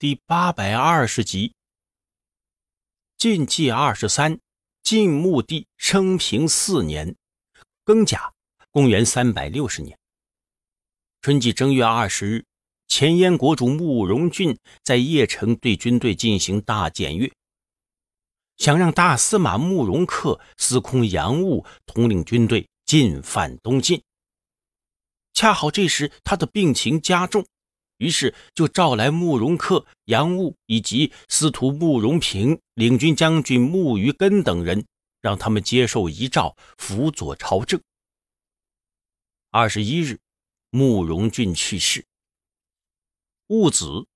第八百二十集，晋冀二十三，晋穆帝生平四年，庚甲，公元三百六十年，春季正月二十日，前燕国主慕容俊在邺城对军队进行大检阅，想让大司马慕容恪、司空杨务统领军队进犯东晋。恰好这时他的病情加重。于是就召来慕容恪、杨务以及司徒慕容平、领军将军慕于根等人，让他们接受遗诏，辅佐朝政。二十一日，慕容俊去世。戊子，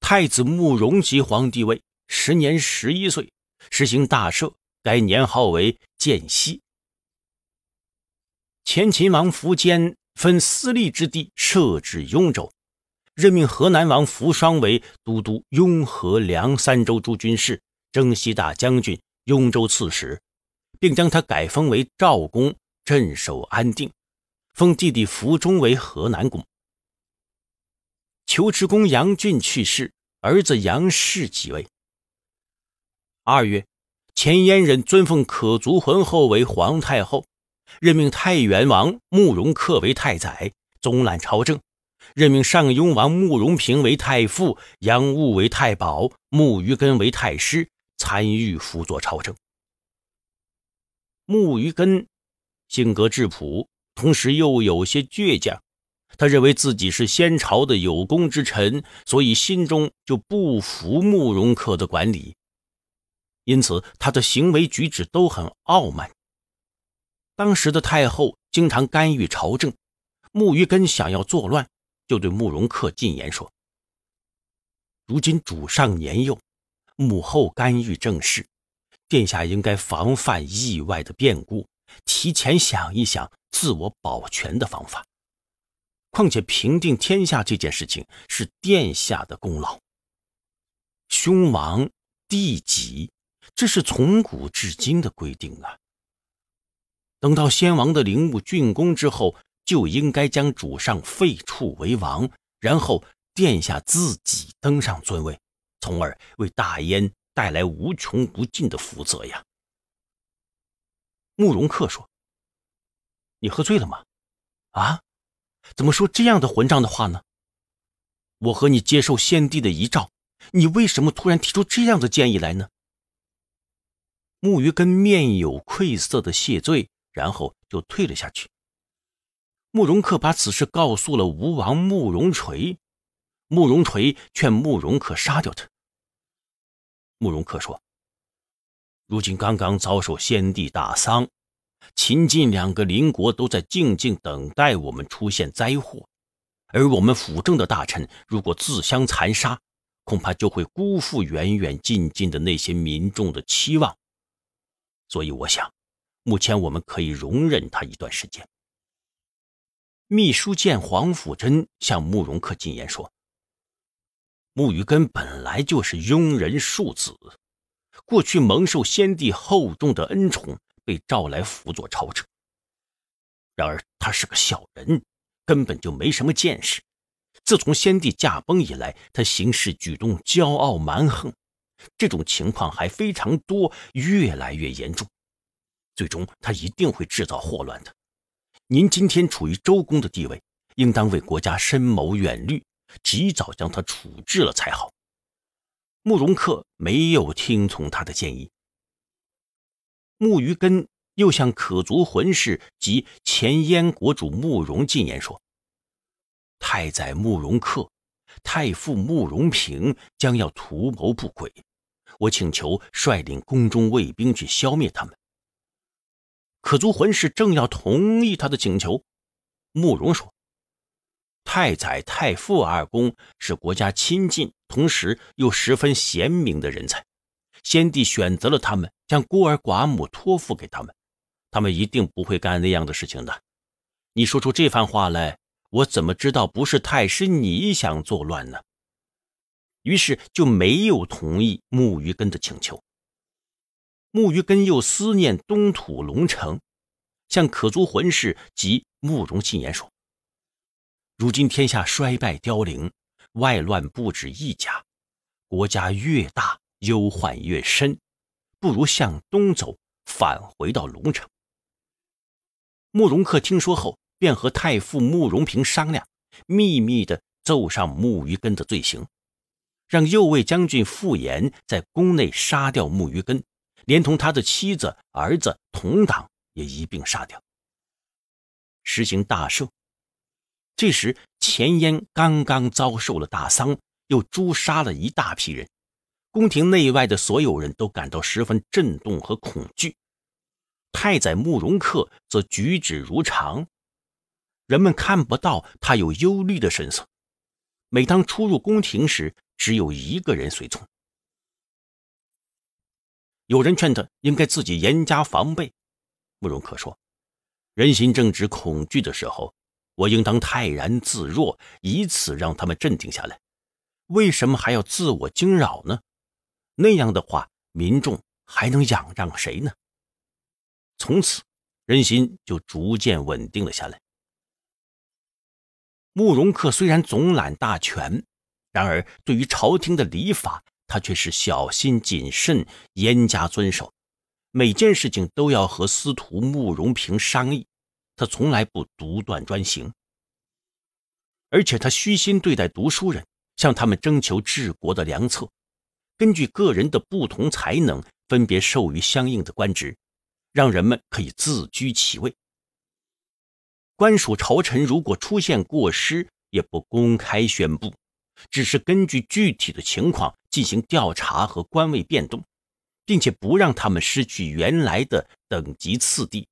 太子慕容吉皇帝位，时年十一岁，实行大赦，改年号为建熙。前秦王苻坚分私立之地，设置雍州。任命河南王扶商为都督雍和梁三州诸军事、征西大将军、雍州刺史，并将他改封为赵公，镇守安定，封弟弟扶忠为河南公。求职公杨俊去世，儿子杨氏继位。二月，前燕人尊奉可族浑后为皇太后，任命太原王慕容恪为太宰，总揽朝政。任命上庸王慕容平为太傅，杨务为太保，慕于根为太师，参与辅佐朝政。慕于根性格质朴，同时又有些倔强。他认为自己是先朝的有功之臣，所以心中就不服慕容恪的管理，因此他的行为举止都很傲慢。当时的太后经常干预朝政，慕于根想要作乱。就对慕容恪进言说：“如今主上年幼，母后干预政事，殿下应该防范意外的变故，提前想一想自我保全的方法。况且平定天下这件事情是殿下的功劳，兄王弟己，这是从古至今的规定啊。等到先王的陵墓竣工之后。”就应该将主上废黜为王，然后殿下自己登上尊位，从而为大燕带来无穷无尽的福泽呀。”慕容恪说：“你喝醉了吗？啊？怎么说这样的混账的话呢？我和你接受先帝的遗诏，你为什么突然提出这样的建议来呢？”木鱼根面有愧色的谢罪，然后就退了下去。慕容克把此事告诉了吴王慕容垂，慕容垂劝慕容克杀掉他。慕容克说：“如今刚刚遭受先帝大丧，秦晋两个邻国都在静静等待我们出现灾祸，而我们辅政的大臣如果自相残杀，恐怕就会辜负远远近近的那些民众的期望。所以，我想，目前我们可以容忍他一段时间。”秘书见黄辅真向慕容恪进言说：“慕余根本来就是庸人庶子，过去蒙受先帝厚重的恩宠，被召来辅佐朝政。然而他是个小人，根本就没什么见识。自从先帝驾崩以来，他行事举动骄傲蛮横，这种情况还非常多，越来越严重。最终，他一定会制造祸乱的。”您今天处于周公的地位，应当为国家深谋远虑，及早将他处置了才好。慕容恪没有听从他的建议。慕余根又向可族魂氏及前燕国主慕容进言说：“太宰慕容恪、太傅慕容平将要图谋不轨，我请求率领宫中卫兵去消灭他们。”可族魂氏正要同意他的请求，慕容说：“太宰、太傅二公是国家亲近，同时又十分贤明的人才，先帝选择了他们，将孤儿寡母托付给他们，他们一定不会干那样的事情的。你说出这番话来，我怎么知道不是太师你想作乱呢？”于是就没有同意木鱼根的请求。木鱼根又思念东土龙城，向可族魂氏及慕容信言说：“如今天下衰败凋零，外乱不止一家，国家越大，忧患越深，不如向东走，返回到龙城。”慕容恪听说后，便和太傅慕容平商量，秘密地奏上木鱼根的罪行，让右卫将军傅炎在宫内杀掉木鱼根。连同他的妻子、儿子、同党也一并杀掉，实行大赦。这时，前燕刚刚遭受了大丧，又诛杀了一大批人，宫廷内外的所有人都感到十分震动和恐惧。太宰慕容恪则举止如常，人们看不到他有忧虑的神色。每当出入宫廷时，只有一个人随从。有人劝他应该自己严加防备，慕容克说：“人心正值恐惧的时候，我应当泰然自若，以此让他们镇定下来。为什么还要自我惊扰呢？那样的话，民众还能仰仗谁呢？”从此，人心就逐渐稳定了下来。慕容克虽然总揽大权，然而对于朝廷的礼法，他却是小心谨慎，严加遵守，每件事情都要和司徒慕容平商议。他从来不独断专行，而且他虚心对待读书人，向他们征求治国的良策，根据个人的不同才能，分别授予相应的官职，让人们可以自居其位。官署朝臣如果出现过失，也不公开宣布，只是根据具体的情况。进行调查和官位变动，并且不让他们失去原来的等级次第，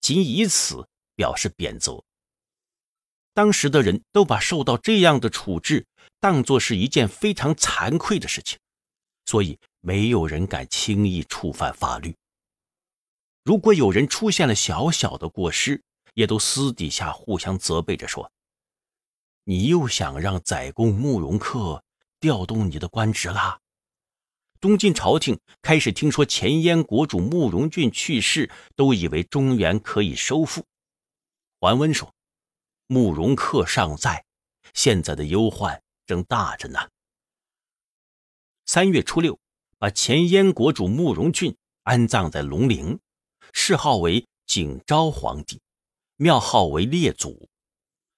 仅以此表示贬责。当时的人都把受到这样的处置当作是一件非常惭愧的事情，所以没有人敢轻易触犯法律。如果有人出现了小小的过失，也都私底下互相责备着说：“你又想让宰公慕容恪？”调动你的官职啦！东晋朝廷开始听说前燕国主慕容俊去世，都以为中原可以收复。桓温说：“慕容恪尚在，现在的忧患正大着呢。”三月初六，把前燕国主慕容俊安葬在龙陵，谥号为景昭皇帝，庙号为列祖。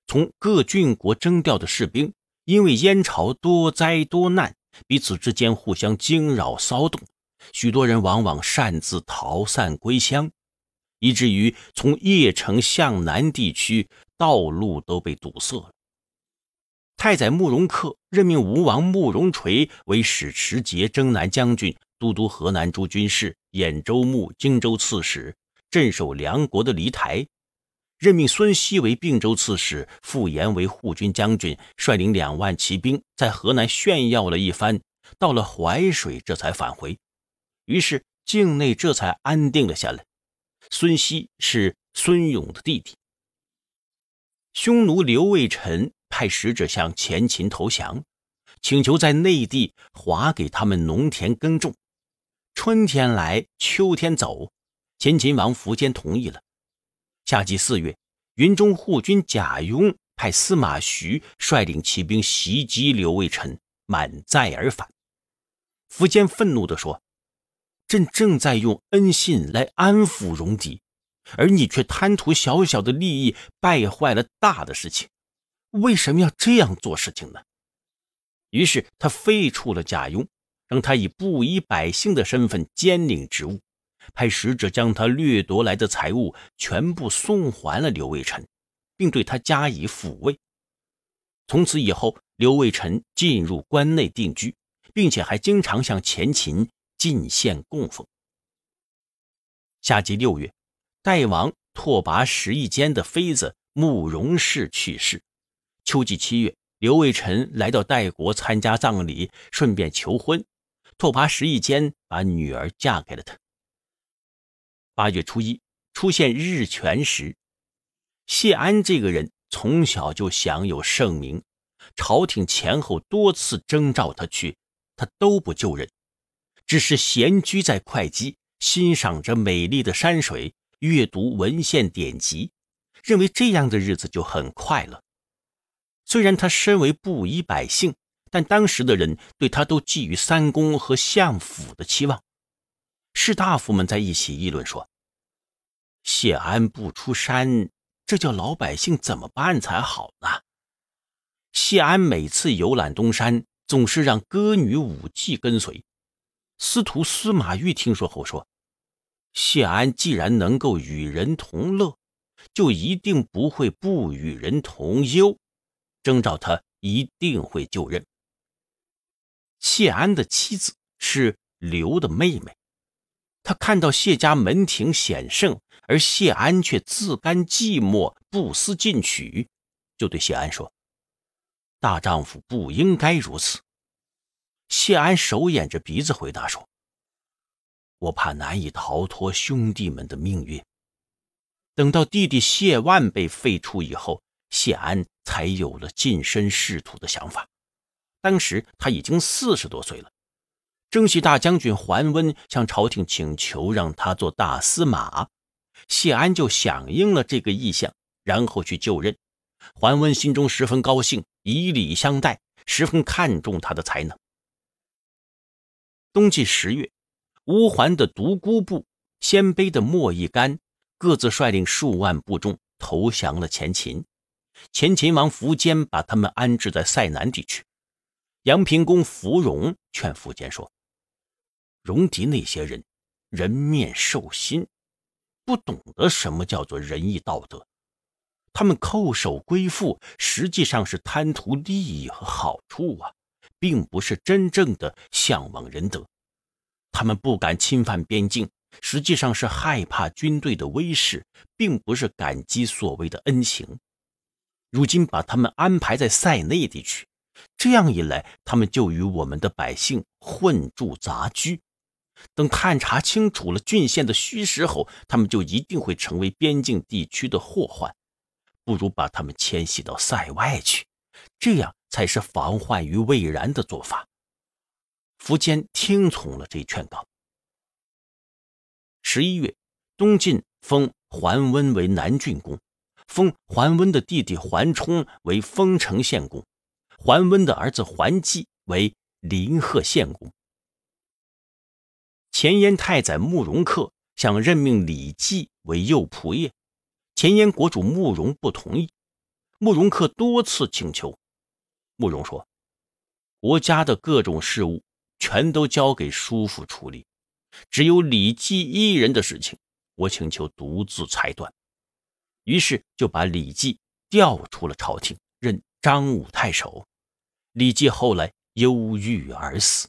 从各郡国征调的士兵。因为燕朝多灾多难，彼此之间互相惊扰骚动，许多人往往擅自逃散归乡，以至于从邺城向南地区道路都被堵塞了。太宰慕容恪任命吴王慕容垂为使持节、征南将军、都督河南诸军事、兖州牧、荆州刺史，镇守梁国的离台。任命孙熙为并州刺史，傅岩为护军将军，率领两万骑兵在河南炫耀了一番，到了淮水这才返回。于是境内这才安定了下来。孙熙是孙勇的弟弟。匈奴刘卫臣派使者向前秦投降，请求在内地划给他们农田耕种。春天来，秋天走，前秦王苻坚同意了。夏季四月，云中护军贾庸派司马徐率领骑兵袭击刘魏臣，满载而返。苻坚愤怒地说：“朕正在用恩信来安抚戎狄，而你却贪图小小的利益，败坏了大的事情，为什么要这样做事情呢？”于是他废除了贾庸，让他以布衣百姓的身份兼领职务。派使者将他掠夺来的财物全部送还了刘卫臣，并对他加以抚慰。从此以后，刘卫臣进入关内定居，并且还经常向前秦进献供奉。夏季六月，代王拓跋什一间的妃子慕容氏去世。秋季七月，刘卫臣来到代国参加葬礼，顺便求婚。拓跋什一间把女儿嫁给了他。八月初一出现日全食。谢安这个人从小就享有盛名，朝廷前后多次征召他去，他都不就任，只是闲居在会稽，欣赏着美丽的山水，阅读文献典籍，认为这样的日子就很快乐。虽然他身为布衣百姓，但当时的人对他都寄予三公和相府的期望。士大夫们在一起议论说：“谢安不出山，这叫老百姓怎么办才好呢？”谢安每次游览东山，总是让歌女舞伎跟随。司徒司马玉听说后说：“谢安既然能够与人同乐，就一定不会不与人同忧。征召他，一定会就任。”谢安的妻子是刘的妹妹。他看到谢家门庭显盛，而谢安却自甘寂寞、不思进取，就对谢安说：“大丈夫不应该如此。”谢安手掩着鼻子回答说：“我怕难以逃脱兄弟们的命运。”等到弟弟谢万被废黜以后，谢安才有了晋身仕途的想法。当时他已经四十多岁了。征西大将军桓温向朝廷请求让他做大司马，谢安就响应了这个意向，然后去就任。桓温心中十分高兴，以礼相待，十分看重他的才能。冬季十月，乌桓的独孤部、鲜卑的莫一干各自率领数万部众投降了前秦，前秦王苻坚把他们安置在塞南地区。杨平公苻蓉劝苻坚说。戎狄那些人，人面兽心，不懂得什么叫做仁义道德。他们叩首归附，实际上是贪图利益和好处啊，并不是真正的向往仁德。他们不敢侵犯边境，实际上是害怕军队的威势，并不是感激所谓的恩情。如今把他们安排在塞内地区，这样一来，他们就与我们的百姓混住杂居。等探查清楚了郡县的虚实后，他们就一定会成为边境地区的祸患。不如把他们迁徙到塞外去，这样才是防患于未然的做法。苻坚听从了这劝告。十一月，东晋封桓温为南郡公，封桓温的弟弟桓冲为丰城县公，桓温的儿子桓济为临贺县公。前燕太宰慕容恪想任命李济为右仆射，前燕国主慕容不同意。慕容恪多次请求，慕容说：“国家的各种事务全都交给叔父处理，只有李济一人的事情，我请求独自裁断。”于是就把李济调出了朝廷，任张武太守。李济后来忧郁而死。